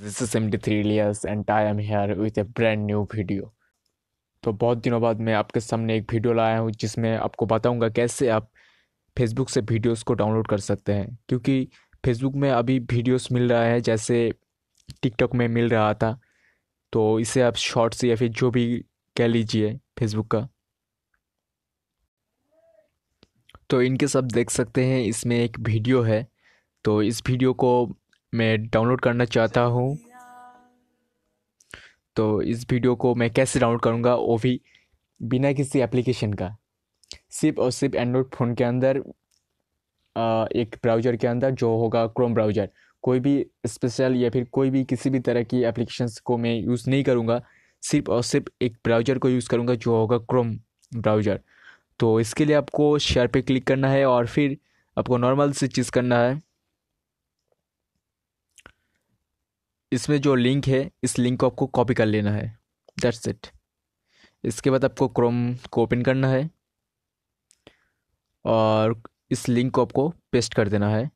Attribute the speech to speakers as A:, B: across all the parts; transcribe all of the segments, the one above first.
A: This is MD3 Elias and I am here with a brand new video. तो बहुत दिनों बाद मैं आपके सामने एक वीडियो लाया हूँ जिसमें आपको बताऊँगा कैसे आप फेसबुक से वीडियोस को डाउनलोड कर सकते हैं क्योंकि फेसबुक में अभी वीडियोस मिल रहा है जैसे टिकटॉक में मिल रहा था तो इसे आप शॉर्ट्स या फिर जो भी कह लीजिए फेसबुक का तो इनके सब देख सकते हैं इसमें एक वीडियो है तो इस वीडियो को मैं डाउनलोड करना चाहता हूँ तो इस वीडियो को मैं कैसे डाउनलोड करूँगा वो भी बिना किसी एप्लीकेशन का सिर्फ और सिर्फ एंड्रॉयड फ़ोन के अंदर एक ब्राउज़र के अंदर जो होगा क्रोम ब्राउज़र कोई भी स्पेशल या फिर कोई भी किसी भी तरह की एप्लीकेशंस को मैं यूज़ नहीं करूँगा सिर्फ और सिर्फ एक ब्राउज़र को यूज़ करूँगा जो होगा क्रोम ब्राउज़र तो इसके लिए आपको शेयर पे क्लिक करना है और फिर आपको नॉर्मल से चीज़ करना है इसमें जो लिंक है इस लिंक को आपको कॉपी कर लेना है दैट्स इट इसके बाद आपको क्रोम को ओपन करना है और इस लिंक को आपको पेस्ट कर देना है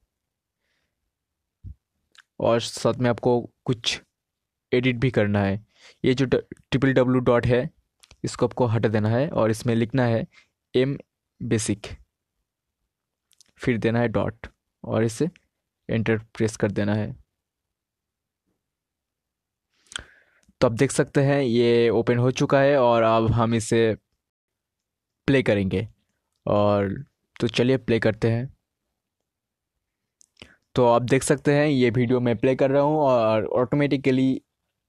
A: और साथ में आपको कुछ एडिट भी करना है ये जो ट्रिपल डब्ल्यू डॉट है इसको आपको हटा देना है और इसमें लिखना है एम बेसिक फिर देना है डॉट और इसे एंटर प्रेस कर देना है तो आप देख सकते हैं ये ओपन हो चुका है और अब हम इसे प्ले करेंगे और तो चलिए प्ले करते हैं तो आप देख सकते हैं ये वीडियो मैं प्ले कर रहा हूँ और ऑटोमेटिकली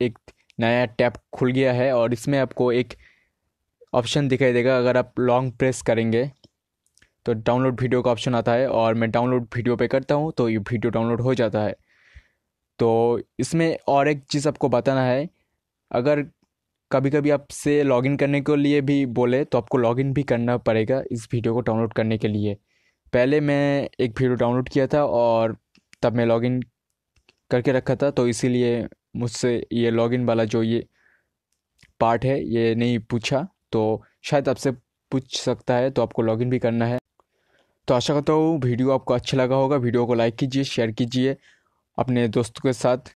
A: एक नया टैब खुल गया है और इसमें आपको एक ऑप्शन दिखाई देगा अगर आप लॉन्ग प्रेस करेंगे तो डाउनलोड वीडियो का ऑप्शन आता है और मैं डाउनलोड वीडियो पे करता हूँ तो ये वीडियो डाउनलोड हो जाता है तो इसमें और एक चीज़ आपको बताना है अगर कभी कभी आपसे लॉगिन करने के लिए भी बोले तो आपको लॉगिन भी करना पड़ेगा इस वीडियो को डाउनलोड करने के लिए पहले मैं एक वीडियो डाउनलोड किया था और तब मैं लॉगिन करके रखा था तो इसीलिए मुझसे ये लॉगिन वाला जो ये पार्ट है ये नहीं पूछा तो शायद आपसे पूछ सकता है तो आपको लॉगिन भी करना है तो आशा करता हूँ वीडियो आपको अच्छा लगा होगा वीडियो को लाइक कीजिए शेयर कीजिए अपने दोस्तों के साथ